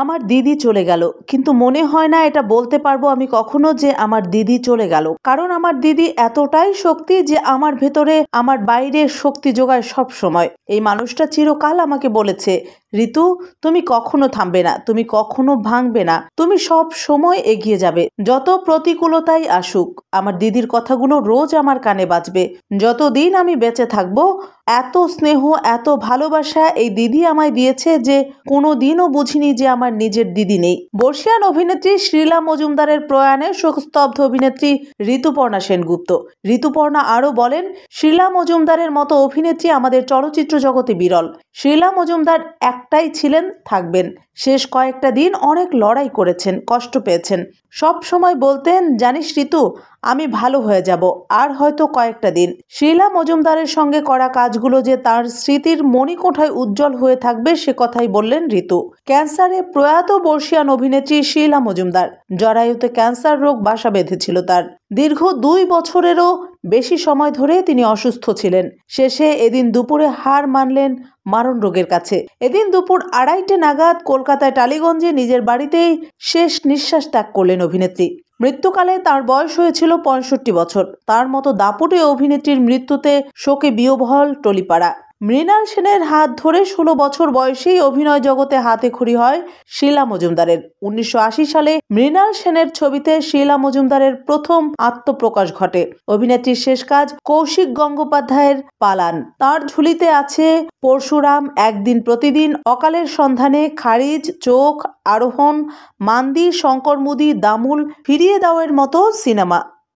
আমার দিদি চলে গেল কিন্তু মনে হয় না এটা বলতে পারবো আমি কখনো যে আমার দিদি চলে গেল কারণ আমার দিদি এতটাই শক্তি যে আমার ভেতরে আমার বাইরে শক্তি যোগায় সব সময় এই মানুষটা চিরকাল আমাকে বলেছে ঋতু তুমি কখনো থামবে না তুমি কখনো ভাঙবে না তুমি সব সময় এগিয়ে যাবে যত প্রতিকূলতাই আসুক আমার দিদির কথাগুলো রোজ আমার কানে বাজবে যতদিন আমি বেঁচে থাকব এত স্নেহ এত ভালোবাসা এই দিদি আমায় দিয়েছে যে কোনো দিনও বুঝিনি যে আমার নিজের দিদি নেই বর্ষিয়ান অভিনেত্রী শ্রীলা মজুমদারের প্রয়াণে শোকস্তব্ধ অভিনেত্রী ঋতুপর্ণা সেনগুপ্ত ঋতুপর্ণা আরও বলেন শ্রীলা মজুমদারের মতো অভিনেত্রী আমাদের চলচ্চিত্র জগতে বিরল শীলা মজুমদার একটাই ছিলেন থাকবেন শেষ কয়েকটা দিন অনেক লড়াই করেছেন কষ্ট পেয়েছেন সব সময় বলতেন জানিস ঋতু আমি ভালো হয়ে যাব আর হয়তো কয়েকটা দিন শীলা মজুমদারের সঙ্গে করা কাজগুলো যে তার স্মৃতির মণিকোঠায় উজ্জ্বল হয়ে থাকবে সে কথাই বললেন ঋতু ক্যান্সারে প্রয়াত বর্ষিয়ান অভিনেত্রী শীলা মজুমদার জরায়ুতে ক্যান্সার রোগ বাসা বেঁধেছিল তার দীর্ঘ দুই বছরেরও বেশি সময় ধরে তিনি অসুস্থ ছিলেন শেষে এদিন দুপুরে হার মানলেন মারণ রোগের কাছে এদিন দুপুর আড়াইটে নাগাদ কলকাতায় টালিগঞ্জে নিজের বাড়িতেই শেষ নিঃশ্বাস ত্যাগ করলেন অভিনেত্রী মৃত্যুকালে তার বয়স হয়েছিল পঁয়ষট্টি বছর তার মতো দাপুটে অভিনেত্রীর মৃত্যুতে শোকে বিয়োবহল টলিপাড়া মৃণাল সেনের হাত ধরে ষোলো বছর বয়সেই অভিনয় জগতে হাতে খড়ি হয় শীলা মজুমদারের উনিশশো সালে মৃণাল সেনের ছবিতে শীলা মজুমদারের প্রথম আত্মপ্রকাশ ঘটে অভিনেত্রীর শেষ কাজ কৌশিক গঙ্গোপাধ্যায়ের পালান তার ঝুলিতে আছে পরশুরাম একদিন প্রতিদিন অকালের সন্ধানে খারিজ চোখ আরোহণ মান্দি শঙ্করমুদি দামুল ফিরিয়ে দাওয়ের মতো সিনেমা